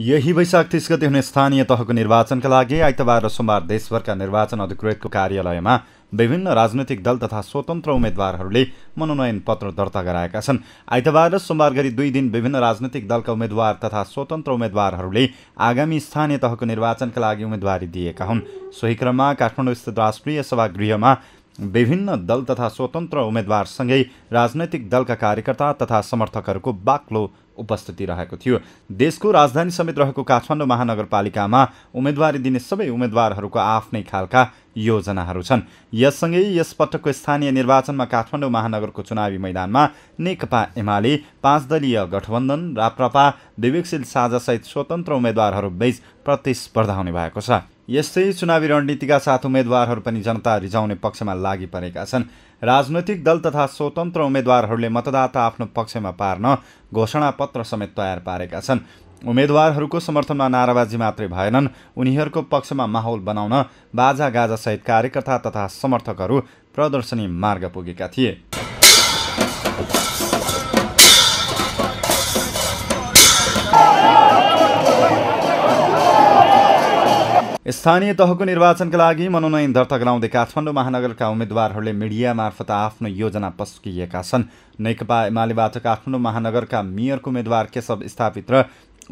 यही वैशाख तिस गति हुने स्थानीय तहको निर्वाचनका लागि आइतबार र सोमबार देशभरका निर्वाचन अधिकृतको कार्यालयमा विभिन्न राजनैतिक दल तथा स्वतन्त्र उम्मेद्वारहरूले मनोनयन पत्र दर्ता गराएका छन् आइतबार र सोमबार गरी दुई दिन विभिन्न राजनैतिक दलका उम्मेद्वार तथा स्वतन्त्र उम्मेद्वारहरूले आगामी स्थानीय तहको निर्वाचनका लागि उम्मेदवारी दिएका हुन् सोही क्रममा काठमाडौँस्थित राष्ट्रिय सभागृहमा विभिन्न दल तथा स्वतन्त्र उम्मेद्वारसँगै राजनैतिक दलका कार्यकर्ता तथा समर्थकहरूको बाक्लो उपस्थिति रहेको थियो देशको राजधानी समेत रहेको काठमाडौँ महानगरपालिकामा उम्मेदवारी दिने सबै उम्मेद्वारहरूको आफ्नै खालका योजनाहरू छन् यससँगै यस पटकको स्थानीय निर्वाचनमा काठमाडौँ महानगरको चुनावी मैदानमा नेकपा एमाले पाँच दलीय गठबन्धन राप्रपा विवेकशील साझासहित स्वतन्त्र उम्मेद्वारहरू बीच प्रतिस्पर्धा हुने भएको छ यस्तै चुनावी रणनीतिका साथ उम्मेद्वारहरू पनि जनता रिझाउने पक्षमा लागि परेका छन् राजनैतिक दल तथा स्वतन्त्र उम्मेद्वारहरूले मतदाता आफ्नो पक्षमा पार्न घोषणापत्र समेत तयार पारेका छन् उम्मेद्वारहरूको समर्थनमा नाराबाजी मात्रै भएनन् उनीहरूको पक्षमा माहौल बनाउन बाजागाजासहित कार्यकर्ता तथा समर्थकहरू प्रदर्शनी मार्ग पुगेका थिए स्थानीय तहको निर्वाचनका लागि मनोनयन दर्ता गराउँदै काठमाडौँ महानगरका उम्मेद्वारहरूले मिडिया मार्फत आफ्नो योजना पस्किएका छन् नेकपा एमालेबाट काठमाडौँ महानगरका मेयरको उम्मेद्वार केशव स्थापित र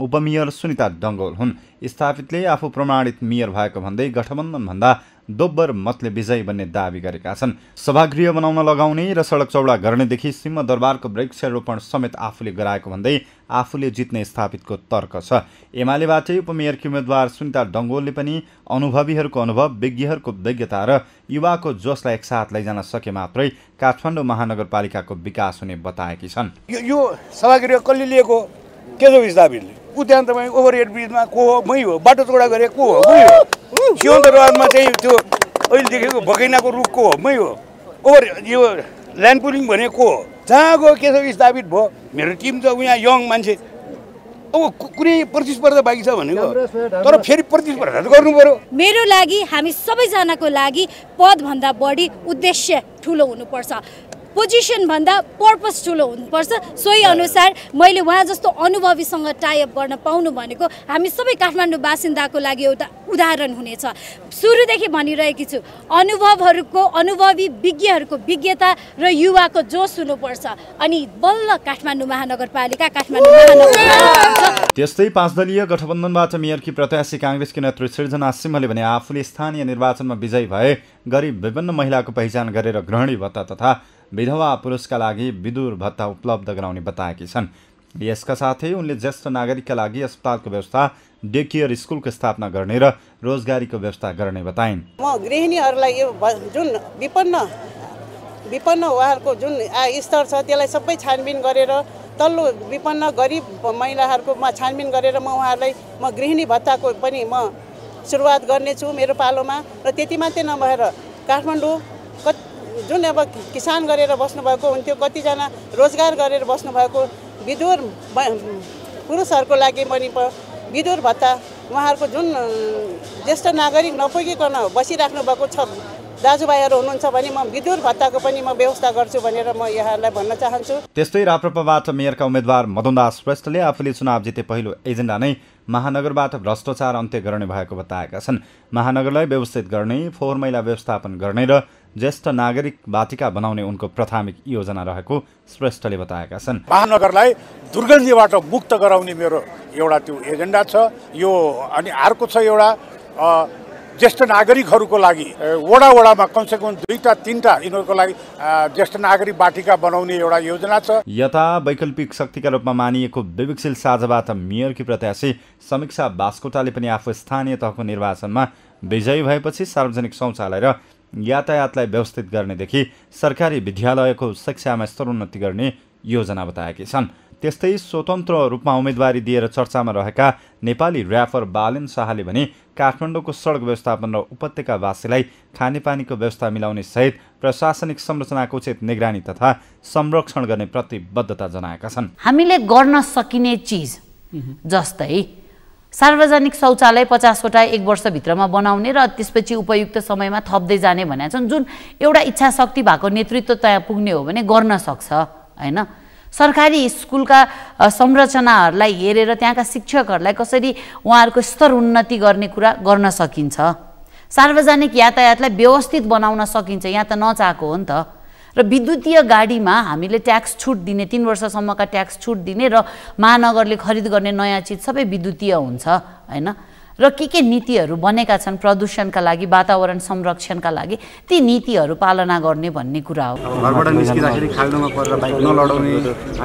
उपमेयर सुनिता डङ्गोल हुन् स्थापितले आफू प्रमाणित मेयर भएको भन्दै गठबन्धनभन्दा दोब्बर मतले विजयी बन्ने दावी गरेका छन् सभागृह बनाउन लगाउने र सडक चौडा गर्नेदेखि सिंहदरबारको वृक्षारोपण समेत आफूले गराएको भन्दै आफूले जित्ने स्थापितको तर्क छ एमालेबाटै उपमेयरकी उम्मेद्वार सुनिता डङ्गोलले पनि अनुभवीहरूको अनुभव विज्ञहरूको विज्ञता र युवाको जोसलाई एकसाथ लैजान सके मात्रै काठमाडौँ महानगरपालिकाको विकास हुने बताएकी छन् यो सभागृह कसले लिएको केशव स्थापितले उद्यान तपाईँ ओभरहेड ब्रिजमा को हो मै हो बाटो चौडा गरे को हो मै हो सिउँदो रहरमा चाहिँ त्यो अहिले देखेको भकैनाको रुखको होमै हो ओभर यो ल्यान्ड पुलिङ भनेको हो जहाँ गयो छ स्थापित भयो मेरो टिम त यहाँ यङ मान्छे अब कुनै प्रतिस्पर्धा बाँकी छ भनेको तर फेरि प्रतिस्पर्धा त गर्नु पर्यो मेरो लागि हामी सबैजनाको लागि पदभन्दा बढी उद्देश्य ठुलो हुनुपर्छ पोजिसनभन्दा पर्पस ठुलो हुनुपर्छ सोही अनुसार मैले उहाँ जस्तो अनुभवीसँग टाइअप गर्न पाउनु भनेको हामी सबै काठमाडौँ बासिन्दाको लागि एउटा उदाहरण हुनेछ सुरुदेखि भनिरहेकी छु अनुभवहरूको अनुभवी विज्ञहरूको विज्ञता र युवाको जोस हुनुपर्छ अनि बल्ल काठमाडौँ महानगरपालिका काठमाडौँ महानगरपालिका त्यस्तै दलीय गठबन्धनबाट मेयरकी प्रत्याशी काङ्ग्रेसकी नेत्री सृजना सिंहले भने आफूले स्थानीय निर्वाचनमा विजयी भए गरिब विभिन्न महिलाको पहिचान गरेर ग्रहणी भत्ता तथा विधवा पुरुषका लागि विदुर भत्ता उपलब्ध गराउने बताएकी छन् यसका साथै उनले ज्येष्ठ नागरिकका लागि अस्पतालको व्यवस्था डे स्कुलको स्थापना गर्ने र रोजगारीको व्यवस्था गर्ने बताइन् म गृहिणीहरूलाई यो जुन विपन्न विपन्न उहाँहरूको जुन स्तर छ त्यसलाई सबै छानबिन गरेर तल्लो विपन्न गरिब महिलाहरूकोमा छानबिन गरेर म उहाँहरूलाई म गृहिणी भत्ताको पनि म सुरुवात गर्नेछु मेरो पालोमा र त्यति मात्रै नभएर काठमाडौँ जुन अब किसान गरेर बस्नुभएको हुन्थ्यो कतिजना रोजगार गरेर बस्नुभएको विदुर पुरुषहरूको लागि पनि विदुर भत्ता उहाँहरूको जुन ज्येष्ठ नागरिक नपुगिकन बसिराख्नु भएको छ दाजुभाइहरू हुनुहुन्छ भने म विदुर भत्ताको पनि म व्यवस्था गर्छु भनेर म यहाँहरूलाई भन्न चाहन्छु त्यस्तै राप्रपाबाट मेयरका उम्मेद्वार मदन दास श्रेष्ठले आफूले चुनाव जिते पहिलो एजेन्डा नै महानगरबाट भ्रष्टाचार अन्त्य गर्ने भएको बताएका छन् महानगरलाई व्यवस्थित गर्ने फोहोर मैला व्यवस्थापन गर्ने र ज्येष्ठ नागरिक वाटिका बनाउने उनको प्राथमिक योजना रहेको श्रेष्ठले बताएका छन् महानगरलाई दुर्गन्धीबाट मुक्त गराउने मेरो एउटा त्यो एजेन्डा छ यो अनि अर्को छ एउटा ज्येष्ठ नागरिकहरूको लागि वडा वडामा कमसेकम दुईवटा तिनवटा यिनीहरूको लागि ज्येष्ठ नागरिक बाटिका बनाउने एउटा योजना छ यता वैकल्पिक शक्तिका रूपमा मानिएको विवेकशील साझाबाट मेयरकी प्रत्याशी समीक्षा बास्कोटाले पनि आफू स्थानीय तहको निर्वाचनमा विजयी भएपछि सार्वजनिक शौचालय र यातायातलाई व्यवस्थित गर्नेदेखि सरकारी विद्यालयको शिक्षामा स्तरोन्नति गर्ने योजना बताएकी छन् त्यस्तै स्वतन्त्र रूपमा उम्मेदवारी दिएर चर्चामा रहेका नेपाली ऱ्यापर बालेन शाहले भने काठमाडौँको सडक व्यवस्थापन र उपत्यकावासीलाई खानेपानीको व्यवस्था मिलाउने सहित प्रशासनिक संरचनाको उचित निगरानी तथा संरक्षण गर्ने प्रतिबद्धता जनाएका छन् हामीले गर्न सकिने चिज जस्तै सार्वजनिक शौचालय पचासवटा एक वर्षभित्रमा बनाउने र त्यसपछि उपयुक्त समयमा थप्दै जाने भनेका छन् जुन एउटा इच्छा शक्ति भएको नेतृत्व त्यहाँ पुग्ने हो भने गर्न सक्छ होइन सरकारी स्कुलका संरचनाहरूलाई हेरेर त्यहाँका शिक्षकहरूलाई कसरी उहाँहरूको स्तर उन्नति गर्ने कुरा गर्न सकिन्छ सार्वजनिक यातायातलाई व्यवस्थित बनाउन सकिन्छ यहाँ त नचाहेको हो नि त र विद्युतीय गाडीमा हामीले ट्याक्स छुट दिने तिन वर्षसम्मका ट्याक्स छुट दिने र महानगरले खरिद गर्ने नयाँ चिज सबै विद्युतीय हुन्छ होइन र के के नीतिहरू बनेका छन् प्रदूषणका लागि वातावरण संरक्षणका लागि ती नीतिहरू पालना गर्ने भन्ने कुरा हो घरबाट निस्किँदाखेरि खाल्डोमा परेर बाइक नलडाउने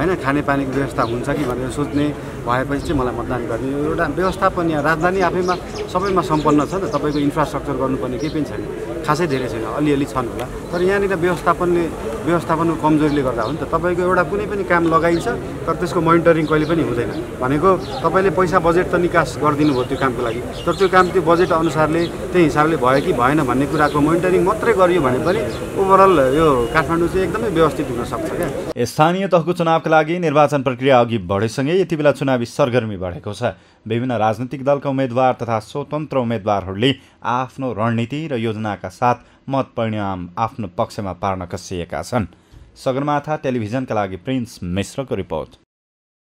होइन खानेपानीको व्यवस्था हुन्छ कि भनेर सोच्ने भएपछि चाहिँ मलाई मतदान गर्ने एउटा व्यवस्थापन यहाँ राजधानी आफैमा सबैमा सम्पन्न छ त तपाईँको इन्फ्रास्ट्रक्चर गर्नुपर्ने केही पनि छैन खासै धेरै छैन अलिअलि छन् होला तर यहाँनिर व्यवस्थापनले व्यवस्थापनको कमजोरीले गर्दा हो नि त तपाईँको एउटा कुनै पनि काम लगाइन्छ तर त्यसको मोनिटरिङ कहिले पनि हुँदैन भनेको तपाईँले पैसा बजेट त निकास गरिदिनु भयो त्यो कामको लागि तर त्यो काम त्यो बजेट अनुसारले त्यही हिसाबले भयो कि भएन भन्ने कुराको मोनिटरिङ मात्रै गरियो भने पनि ओभरअल यो काठमाडौँ चाहिँ एकदमै व्यवस्थित हुनसक्छ क्या स्थानीय तहको चुनावका लागि निर्वाचन प्रक्रिया अघि बढेसँगै यति बेला चुनावी सरगर्मी बढेको छ विभिन्न राजनैतिक दलका उम्मेद्वार तथा स्वतन्त्र उम्मेद्वारहरूले आफ्नो रणनीति र योजनाका साथ मत परिणाम आफ्नो पक्षमा पार्न कसिएका छन् सगरमाथा टेलिभिजनका लागि प्रिन्स मिश्रको रिपोर्ट